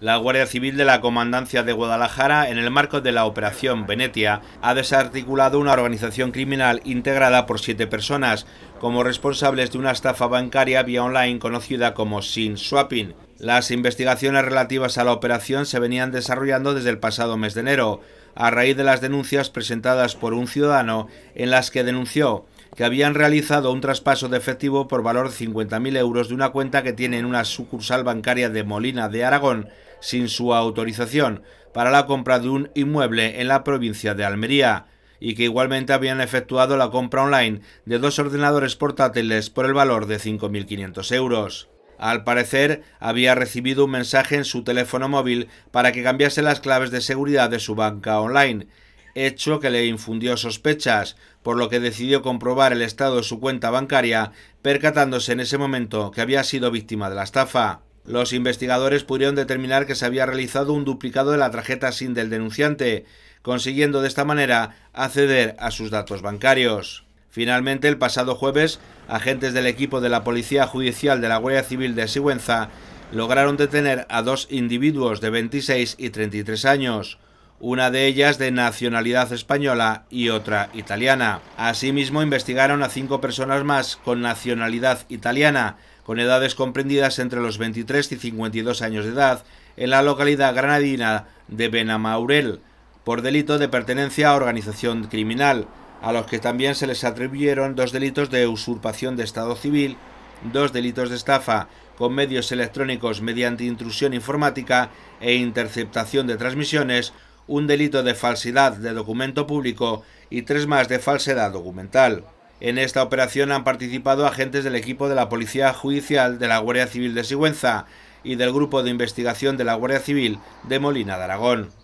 La Guardia Civil de la Comandancia de Guadalajara, en el marco de la Operación Venetia, ha desarticulado una organización criminal integrada por siete personas como responsables de una estafa bancaria vía online conocida como SIN Swapping. Las investigaciones relativas a la operación se venían desarrollando desde el pasado mes de enero, a raíz de las denuncias presentadas por un ciudadano en las que denunció que habían realizado un traspaso de efectivo por valor de 50.000 euros de una cuenta que tiene en una sucursal bancaria de Molina de Aragón sin su autorización para la compra de un inmueble en la provincia de Almería y que igualmente habían efectuado la compra online de dos ordenadores portátiles por el valor de 5.500 euros. Al parecer, había recibido un mensaje en su teléfono móvil para que cambiase las claves de seguridad de su banca online hecho que le infundió sospechas, por lo que decidió comprobar el estado de su cuenta bancaria, percatándose en ese momento que había sido víctima de la estafa. Los investigadores pudieron determinar que se había realizado un duplicado de la tarjeta SIN del denunciante, consiguiendo de esta manera acceder a sus datos bancarios. Finalmente, el pasado jueves, agentes del equipo de la Policía Judicial de la Guardia Civil de Sigüenza lograron detener a dos individuos de 26 y 33 años, una de ellas de nacionalidad española y otra italiana. Asimismo, investigaron a cinco personas más con nacionalidad italiana, con edades comprendidas entre los 23 y 52 años de edad, en la localidad granadina de Benamaurel, por delito de pertenencia a organización criminal, a los que también se les atribuyeron dos delitos de usurpación de Estado civil, dos delitos de estafa con medios electrónicos mediante intrusión informática e interceptación de transmisiones, un delito de falsedad de documento público y tres más de falsedad documental. En esta operación han participado agentes del equipo de la Policía Judicial de la Guardia Civil de Sigüenza y del Grupo de Investigación de la Guardia Civil de Molina de Aragón.